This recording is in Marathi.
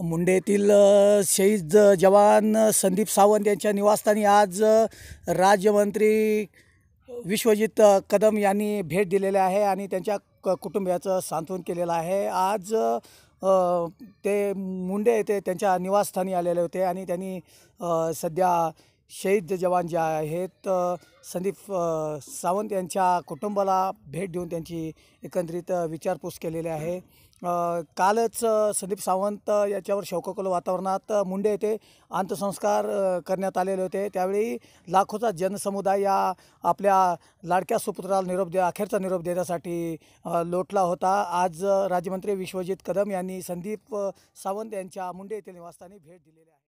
मुंडे येथील शहीद जवान संदीप सावंत यांच्या निवासस्थानी आज राज्यमंत्री विश्वजित कदम यांनी भेट दिलेली आहे आणि त्यांच्या क कुटुंबियाचं सांत्वन केलेलं आहे आज ते मुंडे येथे त्यांच्या निवासस्थानी आलेले होते आणि त्यांनी सध्या शहीद जवान जे आहेत संदीप सावंत यांच्या कुटुंबाला भेट देऊन त्यांची एकंदरीत विचारपूस केलेली आहे कालच संदीप सावंत याच्यावर शौककुल वातावरणात मुंडे येथे अंत्यसंस्कार करण्यात आलेले होते त्यावेळी लाखोचा जनसमुदाय या आपल्या लाडक्या सुपुत्राला निरोप दे अखेरचा निरोप देण्यासाठी लोटला होता आज राज्यमंत्री विश्वजित कदम यांनी संदीप सावंत यांच्या मुंडे येथील निवासस्थानी भेट दिलेली आहे